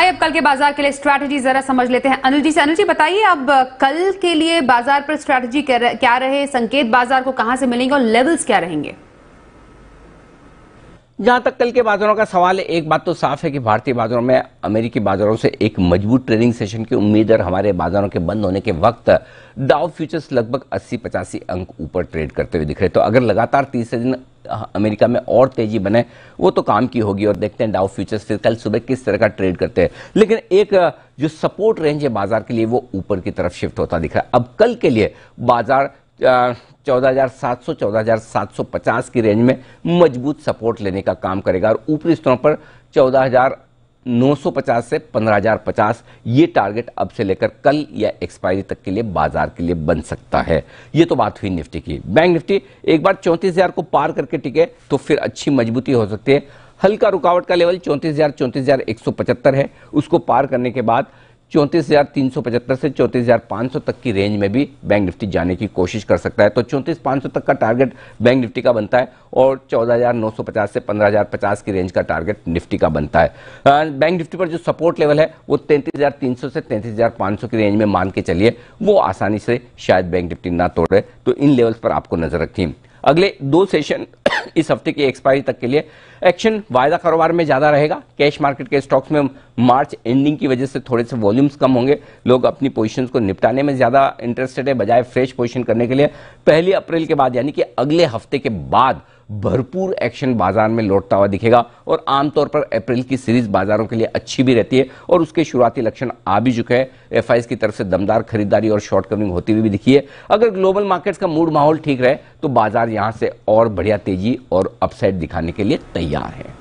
आइए अब कल के बाजार के लिए स्ट्रैटेजी जरा समझ लेते हैं अनिल जी से अनिल जी बताइए अब कल के लिए बाजार पर स्ट्रैटेजी क्या रहे संकेत बाजार को कहां से मिलेंगे और लेवल्स क्या रहेंगे जहां तक कल के बाजारों का सवाल है एक बात तो साफ है कि भारतीय बाजारों में अमेरिकी बाजारों से एक मजबूत ट्रेडिंग सेशन की उम्मीद और हमारे बाजारों के बंद होने के वक्त डाउ फ्यूचर्स लगभग 80 पचासी अंक ऊपर ट्रेड करते हुए दिख रहे तो अगर लगातार तीसरे दिन अमेरिका में और तेजी बने वो तो काम की होगी और देखते हैं डाउ फ्यूचर्स फिर कल सुबह किस तरह का ट्रेड करते हैं लेकिन एक जो सपोर्ट रेंज है बाजार के लिए वो ऊपर की तरफ शिफ्ट होता दिख रहा है अब कल के लिए बाजार 14,700 14,750 की रेंज में मजबूत सपोर्ट लेने का काम करेगा और ऊपरी स्तरों पर 14,950 से 15,050 ये टारगेट अब से लेकर कल या एक्सपायरी तक के लिए बाजार के लिए बन सकता है ये तो बात हुई निफ्टी की बैंक निफ्टी एक बार चौंतीस को पार करके टिके तो फिर अच्छी मजबूती हो सकती है हल्का रुकावट का लेवल चौंतीस हजार है उसको पार करने के बाद चौंतीस हज़ार तीन सौ पचहत्तर से चौंतीस हज़ार सौ तक की रेंज में भी बैंक निफ्टी जाने की कोशिश कर सकता है तो चौंतीस सौ तक का टारगेट बैंक निफ्टी का बनता है और चौदह हज़ार नौ सौ पचास से पंद्रह हज़ार पचास की रेंज का टारगेट निफ्टी का बनता है बैंक निफ्टी पर जो सपोर्ट लेवल है वो तैंतीस हज़ार तीन सौ से तैंतीस हज़ार सौ की रेंज में मान के चलिए वो आसानी से शायद बैंक निफ्टी ना तोड़े तो इन लेवल्स पर आपको नज़र रखी अगले दो सेशन इस हफ्ते की एक्सपायरी तक के लिए एक्शन वायदा कारोबार में ज़्यादा रहेगा कैश मार्केट के स्टॉक्स में मार्च एंडिंग की वजह से थोड़े से वॉल्यूम्स कम होंगे लोग अपनी पोजीशंस को निपटाने में ज़्यादा इंटरेस्टेड है बजाय फ्रेश पोजीशन करने के लिए पहली अप्रैल के बाद यानी कि अगले हफ्ते के बाद भरपूर एक्शन बाजार में लौटता हुआ दिखेगा और आमतौर पर अप्रैल की सीरीज बाजारों के लिए अच्छी भी रहती है और उसके शुरुआती लक्षण आ भी चुके हैं एफ की तरफ से दमदार खरीदारी और शॉर्ट कवरिंग होती हुई भी दिखी है अगर ग्लोबल मार्केट्स का मूड माहौल ठीक रहे तो बाजार यहाँ से और बढ़िया तेजी और अपसाइड दिखाने के लिए तैयार है